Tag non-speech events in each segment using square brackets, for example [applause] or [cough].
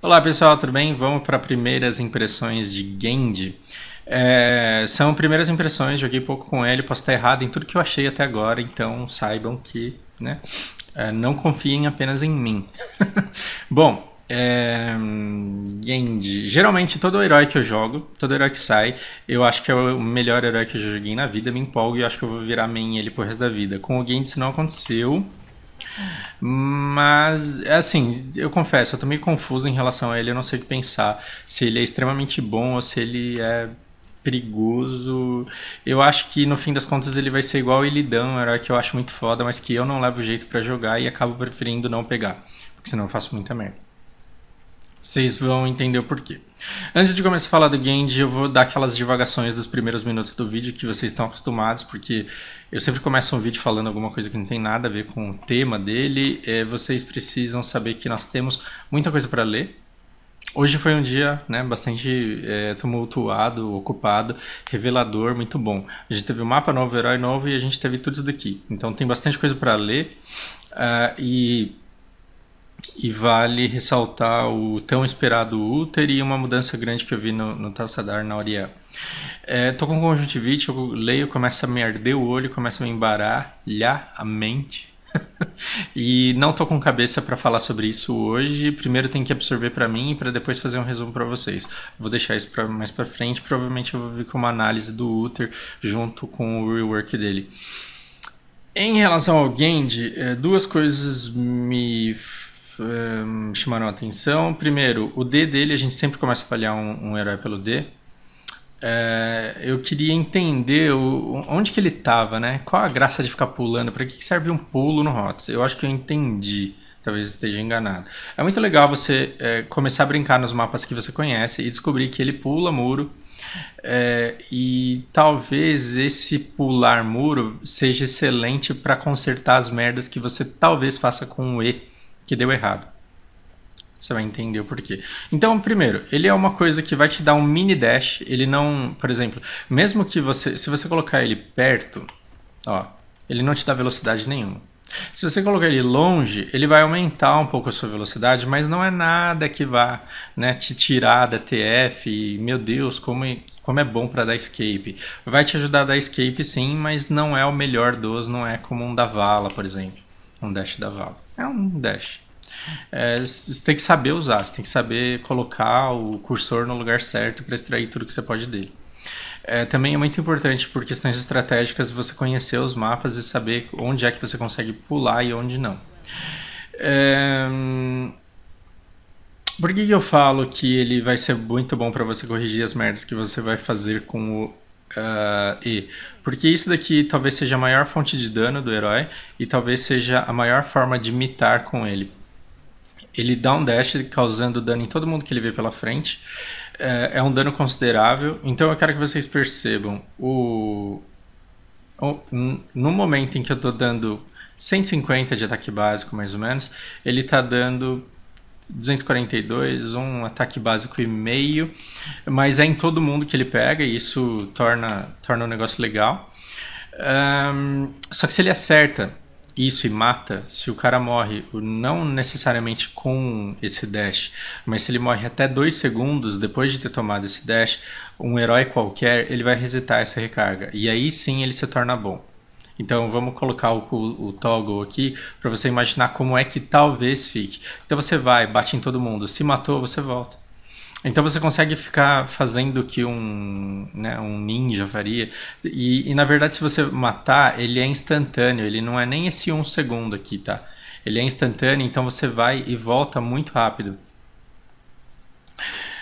Olá pessoal, tudo bem? Vamos para primeiras impressões de Gend. É, são primeiras impressões, joguei pouco com ele, posso estar errado em tudo que eu achei até agora, então saibam que né, é, não confiem apenas em mim. [laughs] Bom, é, Geralmente todo herói que eu jogo, todo herói que sai, eu acho que é o melhor herói que eu joguei na vida, me empolgo e acho que eu vou virar main ele pro resto da vida. Com o Gend, isso não aconteceu. Mas, assim, eu confesso, eu tô meio confuso em relação a ele, eu não sei o que pensar. Se ele é extremamente bom ou se ele é perigoso. Eu acho que no fim das contas ele vai ser igual o Illidan, um herói que eu acho muito foda, mas que eu não levo jeito para jogar e acabo preferindo não pegar, porque senão eu faço muita merda. Vocês vão entender o porquê. Antes de começar a falar do Genji, eu vou dar aquelas divagações dos primeiros minutos do vídeo que vocês estão acostumados, porque eu sempre começo um vídeo falando alguma coisa que não tem nada a ver com o tema dele. É, vocês precisam saber que nós temos muita coisa para ler. Hoje foi um dia né, bastante é, tumultuado, ocupado, revelador, muito bom. A gente teve o um mapa novo, o herói novo e a gente teve tudo isso daqui. Então tem bastante coisa para ler. Uh, e e vale ressaltar o tão esperado útero e uma mudança grande que eu vi no, no Tassadar na Oriel. É, tô com conjuntivite, eu leio, começa a me arder o olho, começa a me embaralhar a mente. [laughs] e não tô com cabeça para falar sobre isso hoje. Primeiro tem que absorver para mim para depois fazer um resumo para vocês. Vou deixar isso pra mais para frente. Provavelmente eu vou vir com uma análise do Uther junto com o rework dele. Em relação ao Gend, é, duas coisas me um, ehm, chamaram a atenção. Primeiro, o D dele, a gente sempre começa a avaliar um, um herói pelo D. É, eu queria entender o, onde que ele estava, né? Qual a graça de ficar pulando? Para que serve um pulo no HOTS? Eu acho que eu entendi. Talvez esteja enganado. É muito legal você é, começar a brincar nos mapas que você conhece e descobrir que ele pula muro. É, e talvez esse pular muro seja excelente para consertar as merdas que você talvez faça com o E que deu errado. Você vai entender o porquê. Então, primeiro, ele é uma coisa que vai te dar um mini dash. Ele não, por exemplo, mesmo que você, se você colocar ele perto, ó, ele não te dá velocidade nenhuma. Se você colocar ele longe, ele vai aumentar um pouco a sua velocidade, mas não é nada que vá né, te tirar da TF. E, meu Deus, como é, como é bom para dar escape. Vai te ajudar a dar escape sim, mas não é o melhor dos, não é como um da vala, por exemplo. Um dash da vala é um dash. É, você tem que saber usar, você tem que saber colocar o cursor no lugar certo para extrair tudo que você pode dele. É, também é muito importante por questões estratégicas você conhecer os mapas e saber onde é que você consegue pular e onde não. É... Por que, que eu falo que ele vai ser muito bom para você corrigir as merdas que você vai fazer com o Uh, e porque isso daqui talvez seja a maior fonte de dano do herói e talvez seja a maior forma de mitar com ele. Ele dá um dash causando dano em todo mundo que ele vê pela frente. Uh, é um dano considerável. Então eu quero que vocês percebam o, o no momento em que eu estou dando 150 de ataque básico mais ou menos, ele está dando 242, um ataque básico e meio, mas é em todo mundo que ele pega e isso torna, torna o negócio legal. Um, só que se ele acerta isso e mata, se o cara morre, não necessariamente com esse dash, mas se ele morre até 2 segundos depois de ter tomado esse dash, um herói qualquer, ele vai resetar essa recarga. E aí sim ele se torna bom. Então vamos colocar o, o, toggle aqui para você imaginar como é que talvez fique. Então você vai, bate em todo mundo, se matou, você volta. Então você consegue ficar fazendo o que um, né, um ninja faria. E, e, na verdade, se você matar, ele é instantâneo, ele não é nem esse um segundo aqui, tá? Ele é instantâneo, então você vai e volta muito rápido.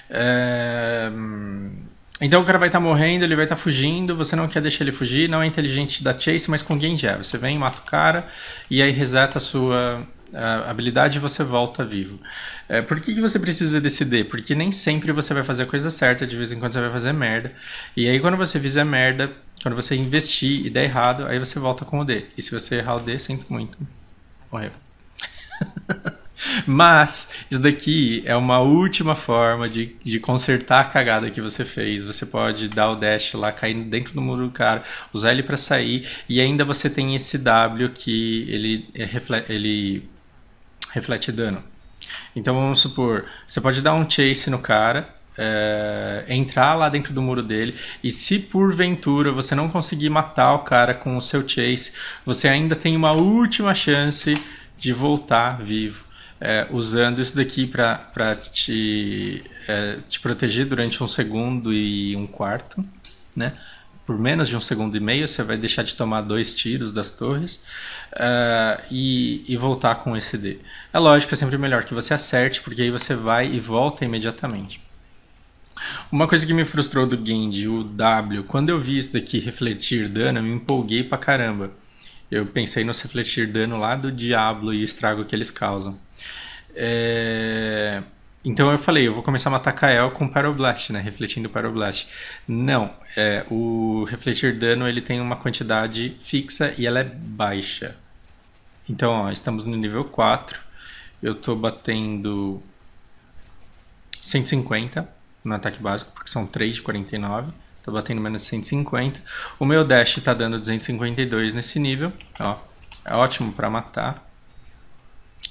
É... Hum, então o cara vai estar tá morrendo, ele vai estar tá fugindo, você não quer deixar ele fugir, não é inteligente da chase, mas com Genji é. Você vem, mata o cara e aí reseta a sua a habilidade e você volta vivo. É, por que, que você precisa decidir? Porque nem sempre você vai fazer a coisa certa, de vez em quando você vai fazer merda. E aí quando você fizer merda, quando você investir e der errado, aí você volta com o D. E se você errar o D, sinto muito. Morreu. [laughs] Mas isso daqui é uma última forma de, de consertar a cagada que você fez. Você pode dar o dash lá, cair dentro do muro do cara, usar ele para sair e ainda você tem esse W que ele, é reflete, ele reflete dano. Então vamos supor, você pode dar um chase no cara, é, entrar lá dentro do muro dele e se porventura você não conseguir matar o cara com o seu chase, você ainda tem uma última chance de voltar vivo é, usando isso daqui para te, é, te proteger durante um segundo e um quarto, né? Por menos de um segundo e meio, você vai deixar de tomar dois tiros das torres uh, e, e, voltar com esse D. É lógico, é sempre melhor que você acerte, porque aí você vai e volta imediatamente. Uma coisa que me frustrou do Genji, o W, quando eu vi isso daqui refletir dano, eu me empolguei pra caramba. Eu pensei no refletir dano lá do diabo e estrago que eles causam. É... Então eu falei, eu vou começar a matar Kael com Pyroblast, né? Refletindo Pyroblast. Não, é, o refletir dano ele tem uma quantidade fixa e ela é baixa. Então, ó, estamos no nível 4. Eu estou batendo 150 no ataque básico, porque são 3 de 49. Tá batendo menos 150. O meu dash tá dando 252 nesse nível. Ó, é ótimo para matar.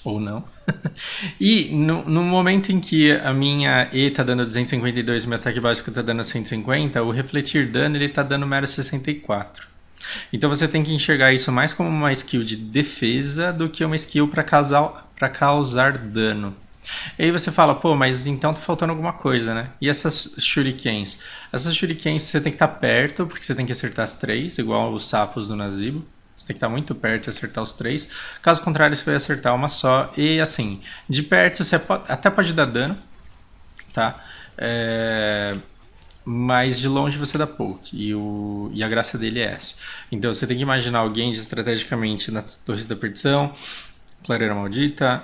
Ou não. [laughs] e no, no, momento em que a minha E tá dando 252 e meu ataque básico tá dando 150, o refletir dano ele tá dando mero 64. Então você tem que enxergar isso mais como uma skill de defesa do que uma skill para causar dano. E aí você fala, pô, mas então tá faltando alguma coisa, né? E essas shurikens? Essas shurikens você tem que estar tá perto, porque você tem que acertar as três, igual os sapos do Nazibo. Você tem que estar tá muito perto e acertar os três. Caso contrário, você vai acertar uma só. E assim, de perto você até pode dar dano, tá? É... Mas de longe você dá pouco. E, o... e a graça dele é essa. Então você tem que imaginar alguém de, estrategicamente na Torre da Perdição, Clareira Maldita,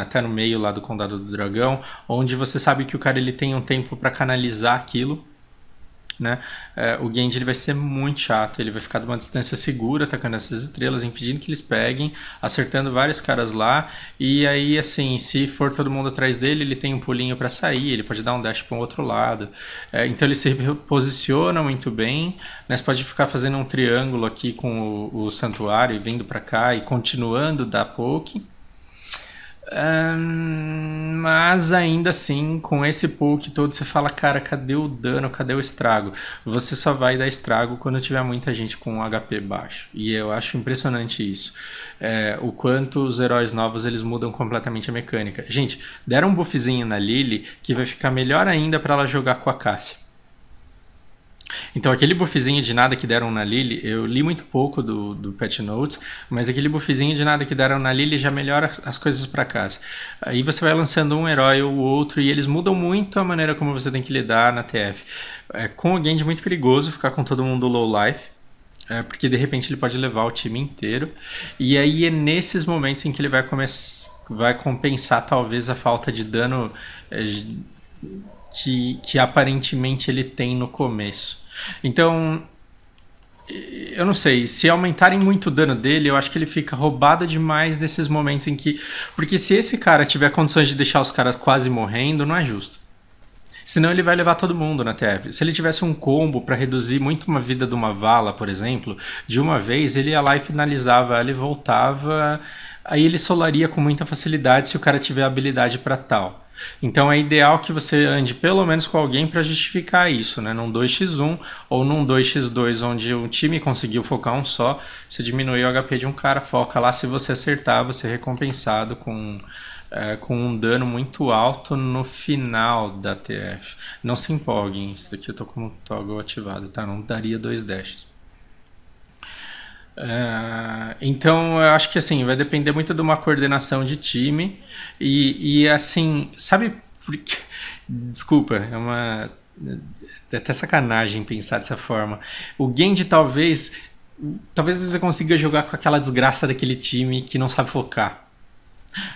até no meio lá do Condado do Dragão, onde você sabe que o cara ele tem um tempo para canalizar aquilo. Né? É, o Genji ele vai ser muito chato, ele vai ficar de uma distância segura atacando essas estrelas, impedindo que eles peguem, acertando vários caras lá. E aí, assim, se for todo mundo atrás dele, ele tem um pulinho para sair, ele pode dar um dash para um outro lado. É, então ele se posiciona muito bem. Né? Você pode ficar fazendo um triângulo aqui com o, o santuário, vindo para cá e continuando da poke mas ainda assim, com esse poke todo, você fala, cara, cadê o dano, cadê o estrago? Você só vai dar estrago quando tiver muita gente com HP baixo. E eu acho impressionante isso. É, o quanto os heróis novos eles mudam completamente a mecânica. Gente, deram um buffzinho na Lily que vai ficar melhor ainda para ela jogar com a Cassia. Então, aquele buffzinho de nada que deram na Lily, eu li muito pouco do, do Patch Notes, mas aquele buffzinho de nada que deram na Lily já melhora as coisas para casa. Aí você vai lançando um herói ou outro e eles mudam muito a maneira como você tem que lidar na TF. É, com alguém de muito perigoso ficar com todo mundo low life, é, porque de repente ele pode levar o time inteiro. E aí é nesses momentos em que ele vai começar vai compensar talvez a falta de dano é, que, que aparentemente ele tem no começo. Então, eu não sei, se aumentarem muito o dano dele, eu acho que ele fica roubado demais nesses momentos em que. Porque se esse cara tiver condições de deixar os caras quase morrendo, não é justo. Senão ele vai levar todo mundo na TF. Se ele tivesse um combo para reduzir muito uma vida de uma vala, por exemplo, de uma vez ele ia lá e finalizava ele voltava. Aí ele solaria com muita facilidade se o cara tiver habilidade para tal. Então é ideal que você ande pelo menos com alguém para justificar isso, né? Num 2x1 ou num 2x2 onde o time conseguiu focar um só, você diminuiu o HP de um cara, foca lá, se você acertar, você é recompensado com é, com um dano muito alto no final da TF. Não se empolguem, isso daqui eu tô com o toggle ativado, tá? Não daria dois dashes. É, então eu acho que assim vai depender muito de uma coordenação de time e, e assim sabe porque... [laughs] desculpa é uma é até sacanagem pensar dessa forma o Genji talvez talvez você consiga jogar com aquela desgraça daquele time que não sabe focar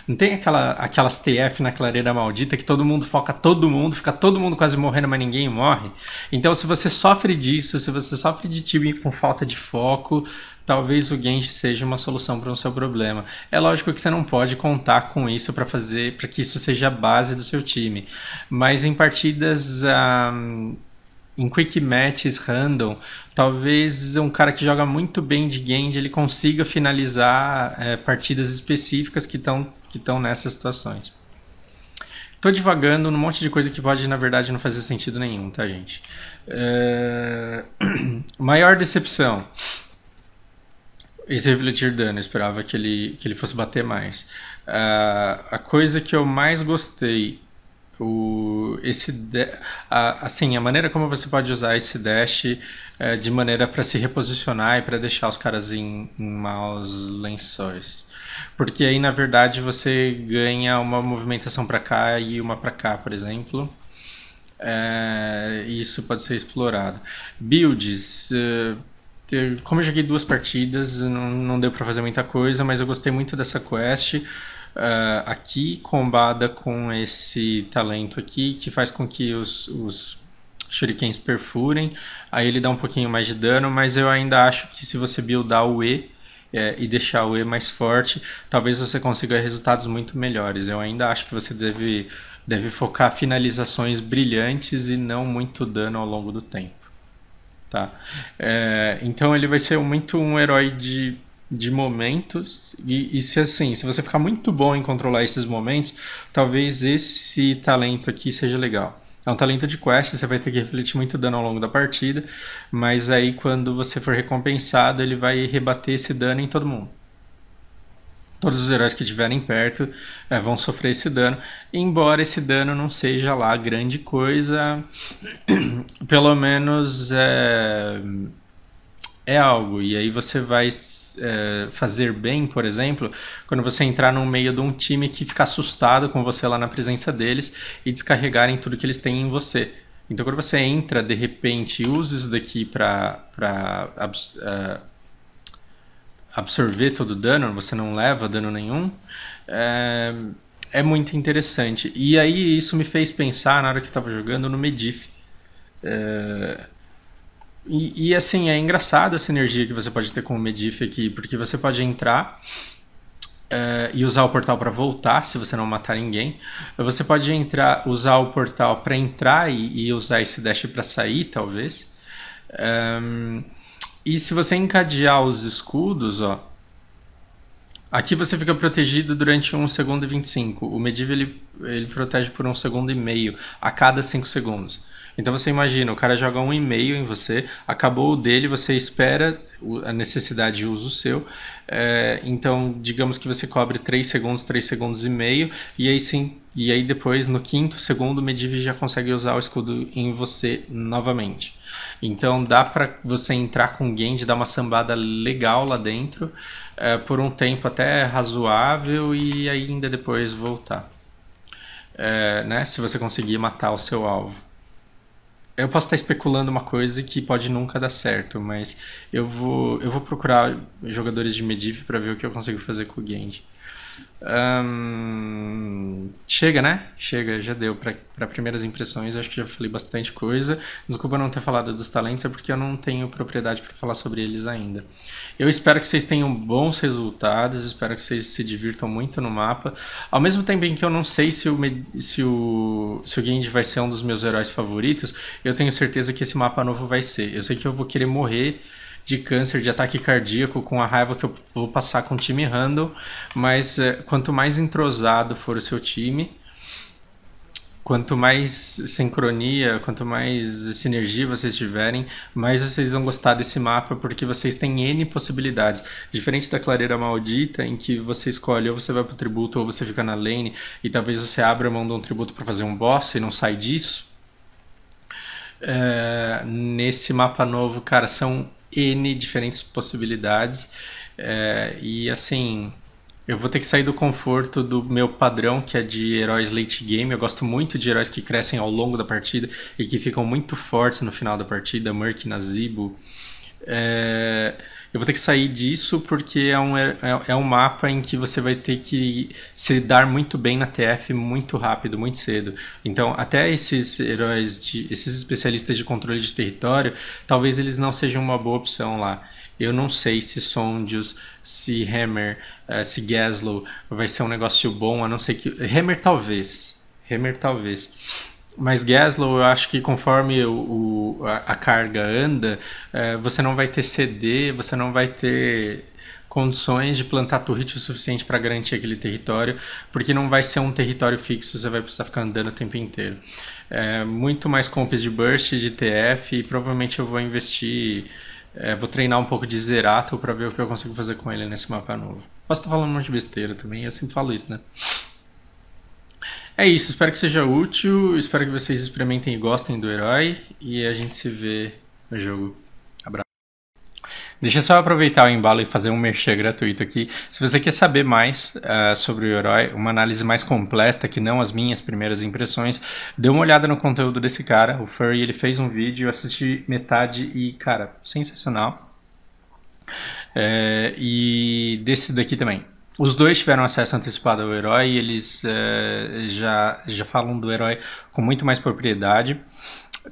não tem aquela, aquelas TF na clareira maldita que todo mundo foca todo mundo, fica todo mundo quase morrendo, mas ninguém morre. Então, se você sofre disso, se você sofre de time com falta de foco, talvez o Genji seja uma solução para o seu problema. É lógico que você não pode contar com isso para fazer, para que isso seja a base do seu time. Mas em partidas um, em quick matches random, talvez um cara que joga muito bem de Genji ele consiga finalizar é, partidas específicas que estão que estão nessas situações. Tô divagando num monte de coisa que pode, na verdade, não fazer sentido nenhum, tá, gente? É... [clears throat] Maior decepção. Esse refletir dano, eu esperava que ele, que ele fosse bater mais. Uh, a coisa que eu mais gostei, o, esse de, a, assim, a maneira como você pode usar esse dash eh, de maneira para se reposicionar e para deixar os caras em, em maus lençóis. Porque aí, na verdade, você ganha uma movimentação para cá e uma para cá, por exemplo. Eh, isso pode ser explorado. Builds eh, como eu joguei duas partidas, não, não deu para fazer muita coisa, mas eu gostei muito dessa quest. Uh, aqui, combada com esse talento aqui, que faz com que os, os shurikens perfurem. Aí ele dá um pouquinho mais de dano, mas eu ainda acho que se você buildar o E é, e deixar o E mais forte, talvez você consiga resultados muito melhores. Eu ainda acho que você deve, deve focar finalizações brilhantes e não muito dano ao longo do tempo. Tá? É, então ele vai ser muito um herói de, de momentos. E, e, se assim, se você ficar muito bom em controlar esses momentos, talvez esse talento aqui seja legal. É um talento de quest, você vai ter que refletir muito dano ao longo da partida, mas aí quando você for recompensado, ele vai rebater esse dano em todo mundo. Todos os heróis que estiverem perto é, vão sofrer esse dano, embora esse dano não seja lá grande coisa, [clears throat] pelo menos é, é algo. E aí você vai é, fazer bem, por exemplo, quando você entrar no meio de um time que fica assustado com você lá na presença deles e descarregarem tudo que eles têm em você. Então quando você entra de repente e usa isso daqui para absorver todo o dano, você não leva dano nenhum. É, é muito interessante. E aí isso me fez pensar, na hora que eu estava jogando, no Medif. É, e, e, assim, é engraçado essa energia que você pode ter com o Medif aqui, porque você pode entrar é, e usar o portal para voltar, se você não matar ninguém. Você pode entrar, usar o portal para entrar e, e, usar esse dash para sair, talvez. Um, é, e se você encadear os escudos, ó. Aqui você fica protegido durante 1 segundo e 25. O Medivh ele, ele protege por 1 segundo e meio a cada 5 segundos. Então você imagina, o cara joga 1,5 em você, acabou o dele, você espera a necessidade de uso seu, é, então, digamos que você cobre 3 segundos, 3 segundos e meio, e aí sim, e aí depois, no quinto segundo, o Medivh já consegue usar o escudo em você novamente. Então dá para você entrar com o Genji, dar uma sambada legal lá dentro, é, por um tempo até razoável, e ainda depois voltar. É, né, se você conseguir matar o seu alvo eu posso estar especulando uma coisa que pode nunca dar certo, mas eu vou, eu vou procurar jogadores de Medivh para ver o que eu consigo fazer com o Genji. Um, Chega, né? Chega, já deu para primeiras impressões, acho que já falei bastante coisa. Desculpa não ter falado dos talentos, é porque eu não tenho propriedade para falar sobre eles ainda. Eu espero que vocês tenham bons resultados, espero que vocês se divirtam muito no mapa. Ao mesmo tempo em que eu não sei se o, se o, se o Genji vai ser um dos meus heróis favoritos, eu tenho certeza que esse mapa novo vai ser. Eu sei que eu vou querer morrer de câncer, de ataque cardíaco, com a raiva que eu vou passar com o time handle, mas é, quanto mais entrosado for o seu time, quanto mais sincronia, quanto mais sinergia vocês tiverem, mais vocês vão gostar desse mapa, porque vocês têm N possibilidades. Diferente da clareira maldita, em que você escolhe ou você vai pro tributo ou você fica na lane, e talvez você abra a mão de um tributo para fazer um boss e não sai disso. É, nesse mapa novo, cara, são N diferentes possibilidades. É, e assim, eu vou ter que sair do conforto do meu padrão, que é de heróis late game. Eu gosto muito de heróis que crescem ao longo da partida e que ficam muito fortes no final da partida. murk Nazibo. É eu vou ter que sair disso porque é um, é, é um mapa em que você vai ter que se dar muito bem na TF muito rápido, muito cedo. Então, até esses heróis, de, esses especialistas de controle de território, talvez eles não sejam uma boa opção lá. Eu não sei se Sondius, se Hammer, eh, se Gaslow vai ser um negócio bom, a não ser que. Hammer talvez. Hammer talvez. Mas Gaslow, eu acho que conforme o, o a, a, carga anda, é, você não vai ter CD, você não vai ter condições de plantar turrite o suficiente para garantir aquele território, porque não vai ser um território fixo, você vai precisar ficar andando o tempo inteiro. É, muito mais comps de burst, de TF, e provavelmente eu vou investir, é, vou treinar um pouco de Zerato para ver o que eu consigo fazer com ele nesse mapa novo. Posso estar falando um monte de besteira também, eu sempre falo isso, né? É isso, espero que seja útil, espero que vocês experimentem e gostem do herói e a gente se vê no jogo. Abraço. Deixa eu só aproveitar o embalo e fazer um merchan gratuito aqui. Se você quer saber mais uh, sobre o herói, uma análise mais completa, que não as minhas primeiras impressões, dê uma olhada no conteúdo desse cara. O Furry, ele fez um vídeo, eu assisti metade e, cara, sensacional. É, e desse daqui também. Os dois tiveram acesso antecipado ao herói e eles é, já, já falam do herói com muito mais propriedade.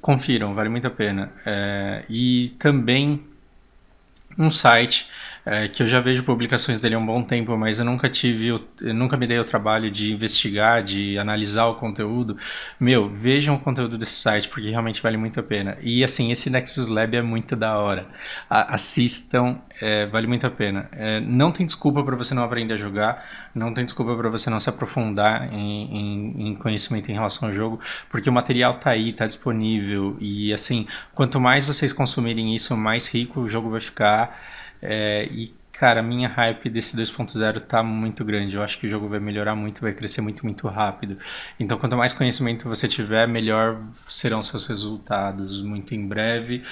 Confiram, vale muito a pena. É, e também um site é, que eu já vejo publicações dele há um bom tempo, mas eu nunca tive, eu nunca me dei o trabalho de investigar, de analisar o conteúdo. Meu, vejam o conteúdo desse site, porque realmente vale muito a pena. E assim, esse Nexus Lab é muito da hora. A assistam, é, vale muito a pena. É, não tem desculpa para você não aprender a jogar, não tem desculpa para você não se aprofundar em, em, em conhecimento em relação ao jogo, porque o material tá aí, tá disponível. E assim, quanto mais vocês consumirem isso, mais rico o jogo vai ficar. É, e, cara, minha hype desse 2.0 tá muito grande. Eu acho que o jogo vai melhorar muito, vai crescer muito, muito rápido. Então, quanto mais conhecimento você tiver, melhor serão seus resultados muito em breve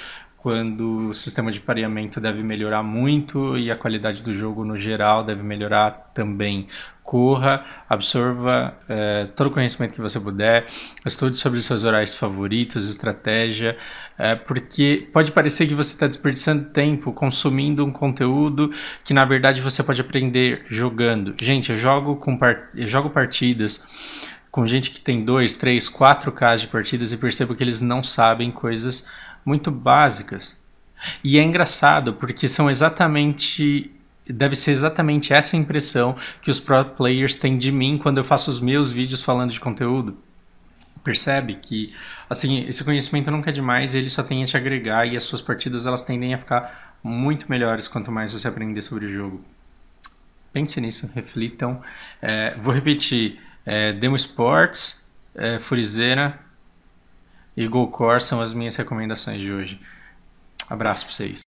quando o sistema de pareamento deve melhorar muito e a qualidade do jogo no geral deve melhorar também. Corra, absorva é, todo o conhecimento que você puder, estude sobre os seus orais favoritos, estratégia, é, porque pode parecer que você está desperdiçando tempo consumindo um conteúdo que na verdade você pode aprender jogando. Gente, eu jogo, com par eu jogo partidas com gente que tem 2, 3, 4 Ks de partidas e percebo que eles não sabem coisas muito básicas. E é engraçado porque são exatamente deve ser exatamente essa impressão que os pro players têm de mim quando eu faço os meus vídeos falando de conteúdo. Percebe que assim, esse conhecimento nunca é demais, ele só tem a te agregar e as suas partidas elas tendem a ficar muito melhores quanto mais você aprender sobre o jogo. Pense nisso, reflitam. É, vou repetir: é, Demo Sports, é, e Golcor são as minhas recomendações de hoje. Abraço para vocês.